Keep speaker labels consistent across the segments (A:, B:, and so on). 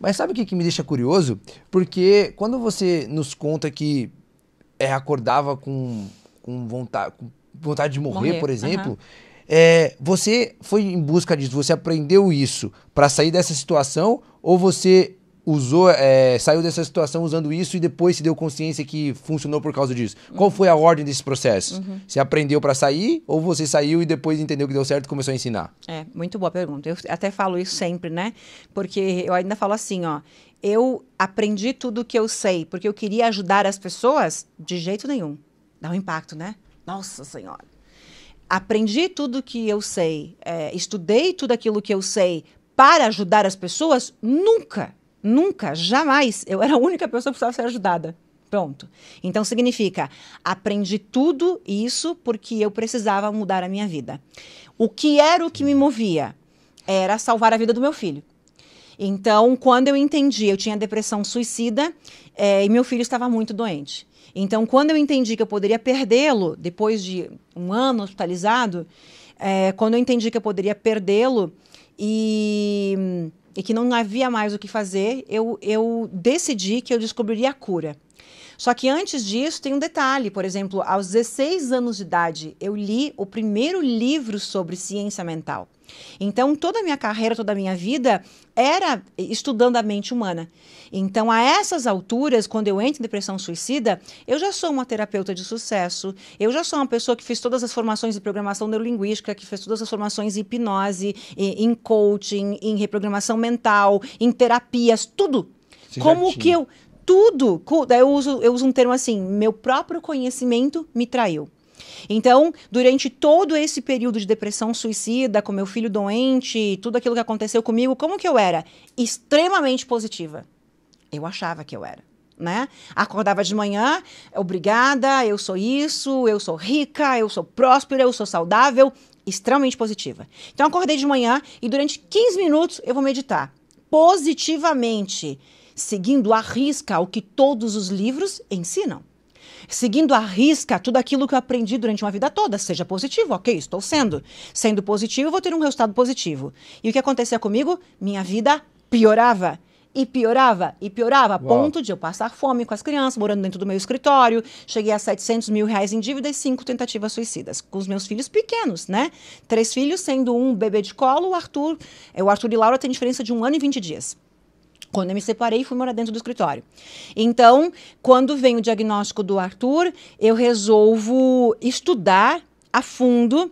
A: Mas sabe o que, que me deixa curioso? Porque quando você nos conta que é, acordava com, com, vontade, com vontade de morrer, morrer. por exemplo, uhum. é, você foi em busca disso, você aprendeu isso para sair dessa situação ou você usou, é, saiu dessa situação usando isso e depois se deu consciência que funcionou por causa disso. Uhum. Qual foi a ordem desse processo? Uhum. Você aprendeu para sair ou você saiu e depois entendeu que deu certo e começou a ensinar?
B: É, muito boa pergunta. Eu até falo isso sempre, né? Porque eu ainda falo assim, ó, eu aprendi tudo o que eu sei porque eu queria ajudar as pessoas de jeito nenhum. Dá um impacto, né? Nossa Senhora. Aprendi tudo o que eu sei, é, estudei tudo aquilo que eu sei para ajudar as pessoas? Nunca. Nunca, jamais. Eu era a única pessoa que precisava ser ajudada. Pronto. Então significa, aprendi tudo isso porque eu precisava mudar a minha vida. O que era o que me movia? Era salvar a vida do meu filho. Então, quando eu entendi, eu tinha depressão suicida é, e meu filho estava muito doente. Então, quando eu entendi que eu poderia perdê-lo, depois de um ano hospitalizado, é, quando eu entendi que eu poderia perdê-lo e e que não havia mais o que fazer, eu, eu decidi que eu descobriria a cura. Só que antes disso tem um detalhe, por exemplo, aos 16 anos de idade eu li o primeiro livro sobre ciência mental. Então, toda a minha carreira, toda a minha vida era estudando a mente humana. Então, a essas alturas, quando eu entro em depressão suicida, eu já sou uma terapeuta de sucesso, eu já sou uma pessoa que fez todas as formações de programação neurolinguística, que fez todas as formações em hipnose, em coaching, em reprogramação mental, em terapias, tudo. Você Como que eu tudo. Eu uso, eu uso um termo assim: meu próprio conhecimento me traiu. Então, durante todo esse período de depressão suicida, com meu filho doente, tudo aquilo que aconteceu comigo, como que eu era? Extremamente positiva. Eu achava que eu era. Né? Acordava de manhã, obrigada, eu sou isso, eu sou rica, eu sou próspera, eu sou saudável, extremamente positiva. Então acordei de manhã e durante 15 minutos eu vou meditar positivamente seguindo à risca o que todos os livros ensinam. Seguindo à risca tudo aquilo que eu aprendi durante uma vida toda, seja positivo, ok, estou sendo. Sendo positivo, vou ter um resultado positivo. E o que acontecia comigo? Minha vida piorava e piorava, e piorava, a ponto de eu passar fome com as crianças, morando dentro do meu escritório. Cheguei a 700 mil reais em dívida e cinco tentativas suicidas. Com os meus filhos pequenos, né? Três filhos, sendo um bebê de colo, o Arthur. É, o Arthur e Laura têm diferença de um ano e 20 dias. Quando eu me separei, fui morar dentro do escritório. Então, quando vem o diagnóstico do Arthur, eu resolvo estudar a fundo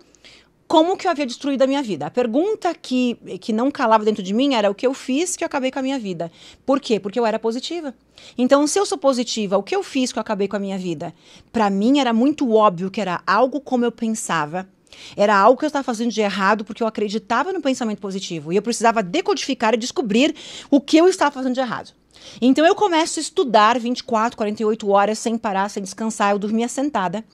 B: como que eu havia destruído a minha vida. A pergunta que, que não calava dentro de mim era o que eu fiz que eu acabei com a minha vida. Por quê? Porque eu era positiva. Então, se eu sou positiva, o que eu fiz que eu acabei com a minha vida? Para mim era muito óbvio que era algo como eu pensava era algo que eu estava fazendo de errado porque eu acreditava no pensamento positivo e eu precisava decodificar e descobrir o que eu estava fazendo de errado. Então eu começo a estudar 24, 48 horas sem parar, sem descansar, eu dormia sentada.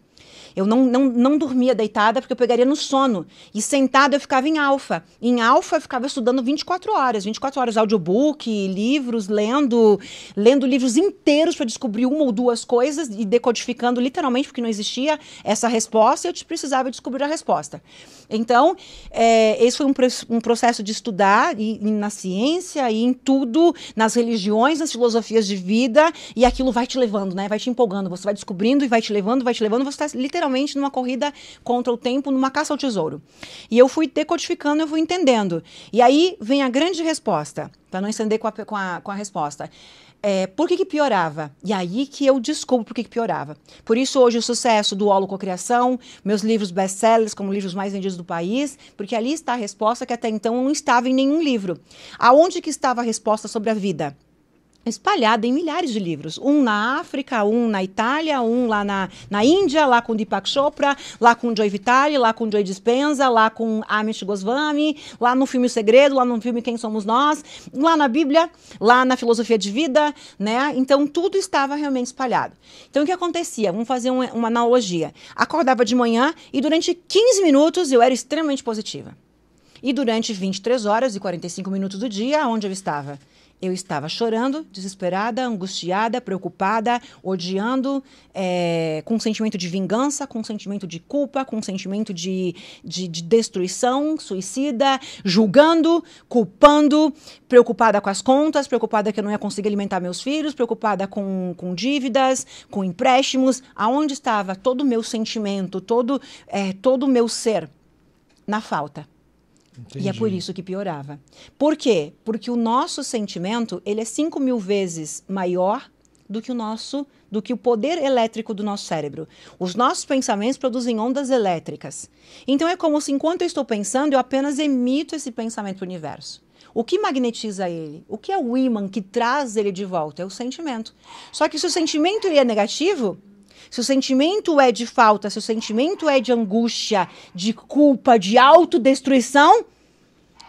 B: Eu não, não, não dormia deitada porque eu pegaria no sono. E sentada eu ficava em alfa. Em alfa eu ficava estudando 24 horas, 24 horas audiobook, livros, lendo, lendo livros inteiros para descobrir uma ou duas coisas e decodificando literalmente porque não existia essa resposta, eu precisava descobrir a resposta. Então, é, esse foi um, um, processo de estudar e, e na ciência e em tudo, nas religiões, nas filosofias de vida, e aquilo vai te levando, né? Vai te empolgando, você vai descobrindo e vai te levando, vai te levando, você está literalmente literalmente numa corrida contra o tempo, numa caça ao tesouro. E eu fui decodificando, eu fui entendendo. E aí vem a grande resposta, para não estender com a, com a, com a resposta. É, por que, que, piorava? E aí que eu descubro por que, que piorava. Por isso, hoje, o sucesso do Holo Cocriação, meus livros best-sellers como livros mais vendidos do país, porque ali está a resposta que até então não estava em nenhum livro. Aonde que estava a resposta sobre a vida? espalhada em milhares de livros. Um na África, um na Itália, um lá na, na Índia, lá com Deepak Chopra, lá com Joy Vitale, lá com Joy Dispenza, lá com Amish Goswami, lá no filme O Segredo, lá no filme Quem Somos Nós, lá na Bíblia, lá na Filosofia de Vida, né? Então tudo estava realmente espalhado. Então o que acontecia? Vamos fazer uma analogia. Acordava de manhã e durante 15 minutos eu era extremamente positiva. E durante 23 horas e 45 minutos do dia, onde eu estava? Eu estava chorando, desesperada, angustiada, preocupada, odiando, é, com um sentimento de vingança, com um sentimento de culpa, com um sentimento de, de, de destruição, suicida, julgando, culpando, preocupada com as contas, preocupada que eu não ia conseguir alimentar meus filhos, preocupada com, com dívidas, com empréstimos. Aonde estava todo o meu sentimento, todo, é, todo o meu ser? Na falta Entendi. E é por isso que piorava. Por quê? Porque o nosso sentimento ele é 5 mil vezes maior do que o nosso, do que o poder elétrico do nosso cérebro. Os nossos pensamentos produzem ondas elétricas. Então é como se enquanto eu estou pensando, eu apenas emito esse pensamento para o universo. O que magnetiza ele? O que é o ímã que traz ele de volta? É o sentimento. Só que se o sentimento ele é negativo, se o sentimento é de falta, se o sentimento é de angústia, de culpa, de autodestruição,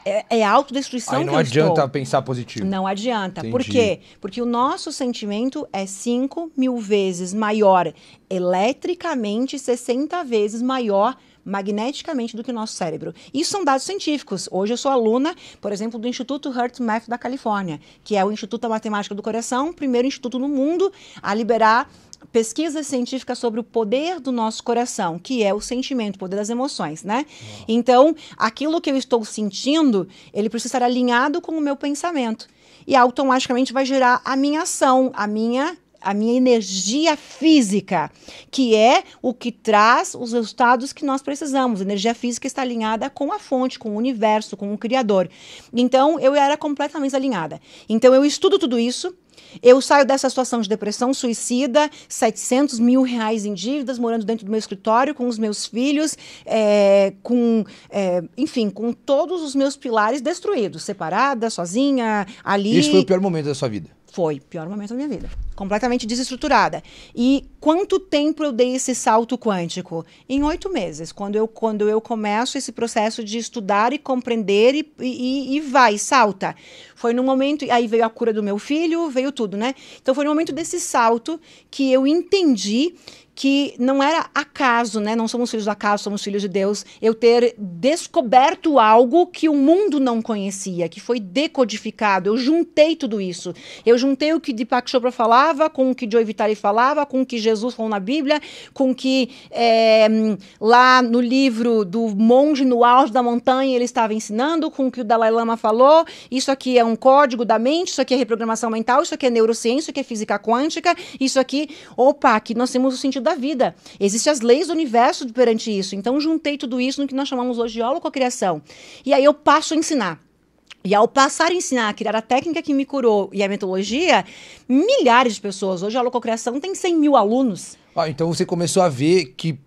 B: é, é autodestruição Aí não adianta estou.
A: pensar positivo.
B: Não adianta. Entendi. Por quê? Porque o nosso sentimento é 5 mil vezes maior eletricamente, 60 vezes maior magneticamente do que o nosso cérebro. Isso são dados científicos. Hoje eu sou aluna, por exemplo, do Instituto Heart Math da Califórnia, que é o Instituto da Matemática do Coração, primeiro instituto no mundo a liberar pesquisa científica sobre o poder do nosso coração, que é o sentimento, o poder das emoções, né? Uau. Então, aquilo que eu estou sentindo, ele precisa estar alinhado com o meu pensamento. E automaticamente vai gerar a minha ação, a minha a minha energia física, que é o que traz os resultados que nós precisamos. A energia física está alinhada com a fonte, com o universo, com o criador. Então, eu era completamente alinhada. Então, eu estudo tudo isso, eu saio dessa situação de depressão suicida, 700 mil reais em dívidas, morando dentro do meu escritório, com os meus filhos, é, com, é, enfim, com todos os meus pilares destruídos, separada, sozinha, ali. Isso foi o pior
A: momento da sua vida?
B: Foi, pior momento da minha vida completamente desestruturada. E quanto tempo eu dei esse salto quântico? Em oito meses, quando eu, quando eu começo esse processo de estudar e compreender e, e, e vai, salta. Foi no momento, aí veio a cura do meu filho, veio tudo, né? Então foi no momento desse salto que eu entendi que não era acaso, né? Não somos filhos do acaso, somos filhos de Deus. Eu ter descoberto algo que o mundo não conhecia, que foi decodificado. Eu juntei tudo isso. Eu juntei o que Deepak Chopra falava, com o que Joe Vitale falava, com o que Jesus falou na Bíblia, com o que é, lá no livro do monge no auge da montanha ele estava ensinando, com o que o Dalai Lama falou. Isso aqui é um código da mente, isso aqui é reprogramação mental, isso aqui é neurociência, isso aqui é física quântica, isso aqui, opa, aqui nós temos o sentido da vida. Existem as leis do universo perante isso. Então, juntei tudo isso no que nós chamamos hoje de holococriação. E aí eu passo a ensinar. E ao passar a ensinar a criar a técnica que me curou e a metodologia, milhares de pessoas. Hoje a holococriação tem 100 mil alunos.
A: Ah, então você começou a ver que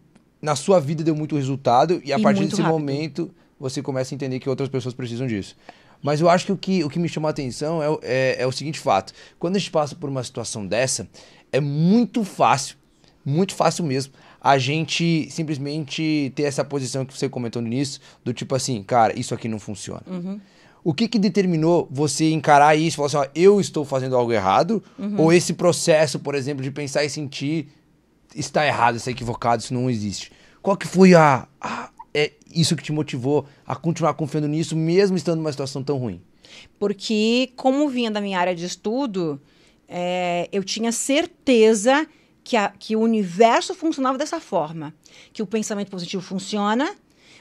A: na sua vida deu muito resultado e a e partir desse rápido. momento você começa a entender que outras pessoas precisam disso. Mas eu acho que o que, o que me chama a atenção é, é, é o seguinte fato: quando a gente passa por uma situação dessa, é muito fácil muito fácil mesmo a gente simplesmente ter essa posição que você comentou no início, do tipo assim, cara, isso aqui não funciona. Uhum. O que, que determinou você encarar isso e falar assim, ó, eu estou fazendo algo errado? Uhum. Ou esse processo, por exemplo, de pensar e sentir está errado, está equivocado, isso não existe? Qual que foi a, a é isso que te motivou a continuar confiando nisso, mesmo estando numa situação tão ruim?
B: Porque, como vinha da minha área de estudo, é, eu tinha certeza que que, a, que o universo funcionava dessa forma, que o pensamento positivo funciona,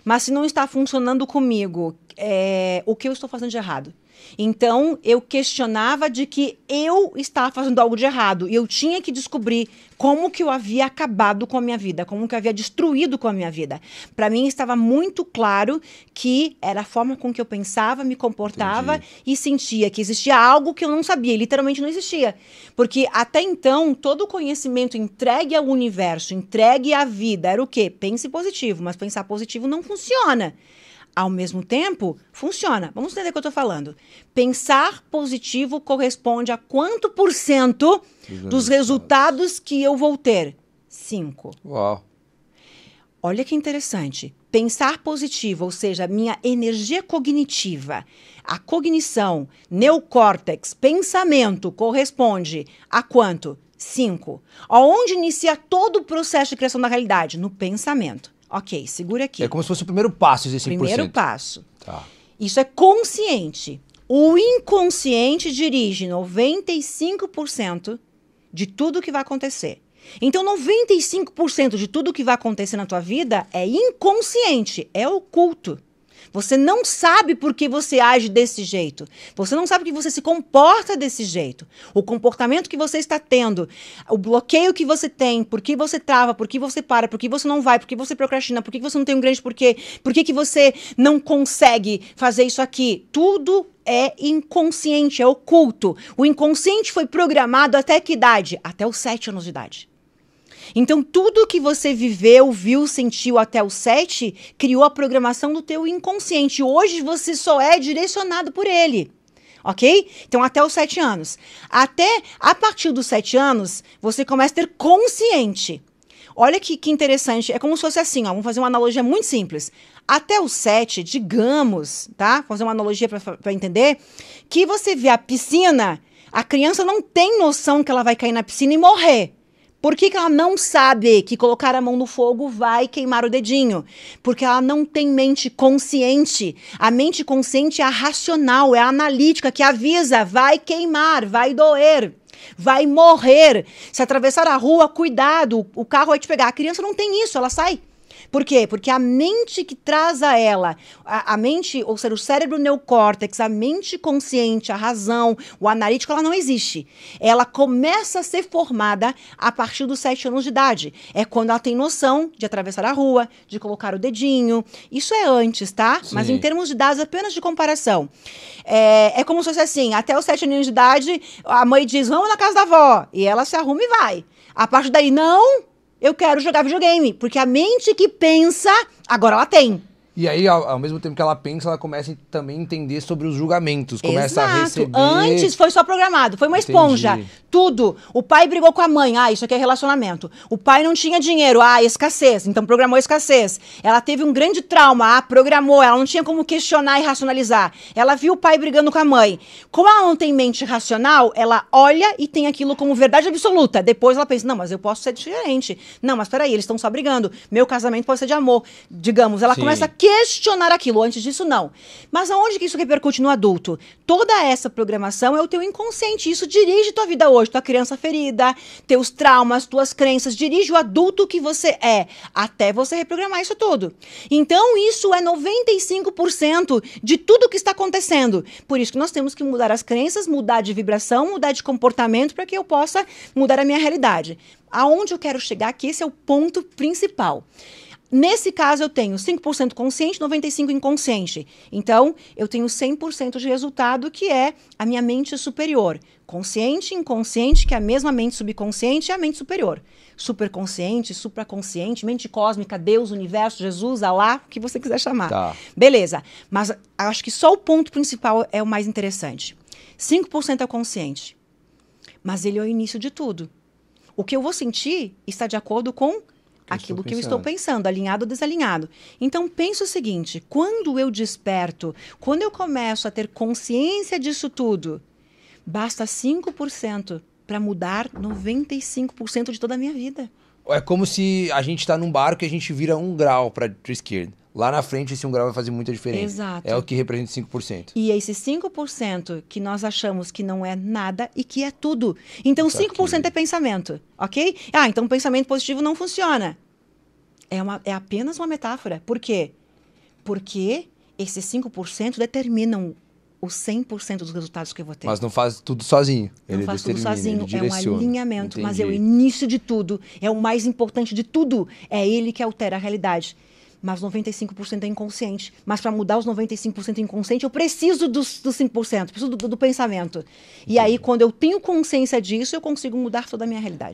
B: mas se não está funcionando comigo, é, o que eu estou fazendo de errado? Então, eu questionava de que eu estava fazendo algo de errado e eu tinha que descobrir como que eu havia acabado com a minha vida, como que eu havia destruído com a minha vida. Para mim estava muito claro que era a forma com que eu pensava, me comportava Entendi. e sentia que existia algo que eu não sabia, literalmente não existia. Porque até então, todo o conhecimento entregue ao universo, entregue à vida, era o quê? Pense positivo, mas pensar positivo não funciona ao mesmo tempo, funciona. Vamos entender o que eu estou falando. Pensar positivo corresponde a quanto por cento dos resultados que eu vou ter? Cinco. Uau. Olha que interessante. Pensar positivo, ou seja, minha energia cognitiva, a cognição, neocórtex, pensamento, corresponde a quanto? Cinco. Aonde inicia todo o processo de criação da realidade? No pensamento. Ok, segura aqui. É como
A: se fosse o primeiro passo, esse Primeiro passo. Tá.
B: Isso é consciente. O inconsciente dirige 95% de tudo que vai acontecer. Então, 95% de tudo que vai acontecer na tua vida é inconsciente, é oculto. Você não sabe por que você age desse jeito. Você não sabe que você se comporta desse jeito. O comportamento que você está tendo, o bloqueio que você tem, por que você trava, por que você para, por que você não vai, por que você procrastina, por que você não tem um grande porquê, por que, que você não consegue fazer isso aqui. Tudo é inconsciente, é oculto. O inconsciente foi programado até que idade? Até os sete anos de idade. Então, tudo que você viveu, viu, sentiu até o 7 criou a programação do teu inconsciente. Hoje você só é direcionado por ele. Ok? Então, até os 7 anos. Até a partir dos 7 anos, você começa a ter consciente. Olha que, que interessante. É como se fosse assim, ó. Vamos fazer uma analogia muito simples. Até os 7, digamos, tá? Vou fazer uma analogia para entender. Que você vê a piscina, a criança não tem noção que ela vai cair na piscina e morrer. Por que, que ela não sabe que colocar a mão no fogo vai queimar o dedinho? Porque ela não tem mente consciente. A mente consciente é a racional, é a analítica que avisa, vai queimar, vai doer vai morrer. Se atravessar a rua, cuidado, o carro vai te pegar. A criança não tem isso, ela sai. Por quê? Porque a mente que traz a ela, a, a mente, ou seja, o cérebro neocórtex, a mente consciente, a razão, o analítico, ela não existe. Ela começa a ser formada a partir dos sete anos de idade. É quando ela tem noção de atravessar a rua, de colocar o dedinho. Isso é antes, tá? Sim. Mas em termos de dados, apenas de comparação. É, é como se fosse assim: até os sete anos de idade, a mãe diz, vamos na casa da avó. E ela se arruma e vai. A partir daí, não, eu quero
A: jogar videogame, porque a mente que pensa,
B: agora ela tem.
A: E aí, ao, ao, mesmo tempo que ela pensa, ela começa a também a entender sobre os julgamentos. Começa Exato. a receber. Antes foi
B: só programado, foi uma Entendi. esponja. Tudo. O pai brigou com a mãe. Ah, isso aqui é relacionamento. O pai não tinha dinheiro. Ah, escassez. Então programou escassez. Ela teve um grande trauma. Ah, programou. Ela não tinha como questionar e racionalizar. Ela viu o pai brigando com a mãe. Como ela não tem mente racional, ela olha e tem aquilo como verdade absoluta. Depois ela pensa: não, mas eu posso ser diferente. Não, mas peraí, eles estão só brigando. Meu casamento pode ser de amor. Digamos, ela Sim. começa a questionar aquilo. Antes disso, não. Mas aonde que isso repercute no adulto? Toda essa programação é o teu inconsciente. Isso dirige tua vida hoje, tua criança ferida, teus traumas, tuas crenças. Dirige o adulto que você é, até você reprogramar isso tudo. Então, isso é 95% de tudo que está acontecendo. Por isso que nós temos que mudar as crenças, mudar de vibração, mudar de comportamento para que eu possa mudar a minha realidade. Aonde eu quero chegar, que esse é o ponto principal. Nesse caso, eu tenho 5% consciente, 95% inconsciente. Então, eu tenho 100% de resultado, que é a minha mente superior. Consciente, inconsciente, que é a mesma mente subconsciente e é a mente superior. Superconsciente, supraconsciente, mente cósmica, Deus, universo, Jesus, Alá, o que você quiser chamar. Tá. Beleza. Mas acho que só o ponto principal é o mais interessante. 5% é consciente. Mas ele é o início de tudo. O que eu vou sentir está de acordo com aquilo que eu estou pensando, alinhado ou desalinhado. Então, penso o seguinte: quando eu desperto, quando eu começo a ter consciência disso tudo, basta 5% para mudar 95% de toda a minha vida.
A: É como se a gente está num barco e a gente vira um grau para a esquerda lá na frente esse 1 grau vai fazer muita diferença. Exato. É o que representa 5%.
B: E esse 5% que nós achamos que não é nada e que é tudo. Então, tá 5% é pensamento, ok? Ah, então pensamento positivo não funciona. É, uma, é apenas uma metáfora. Por quê? Porque esses 5% determinam os 100% dos resultados que eu vou ter. Mas
A: não faz tudo sozinho. Não ele faz tudo sozinho, é um alinhamento, Entendi. mas é o
B: início de tudo, é o mais importante de tudo, é ele que altera a realidade mas 95% é inconsciente. Mas para mudar os 95% inconsciente, eu preciso dos, dos 5%, preciso do, do, do pensamento. E aí, quando eu tenho consciência disso, eu consigo mudar toda a minha realidade.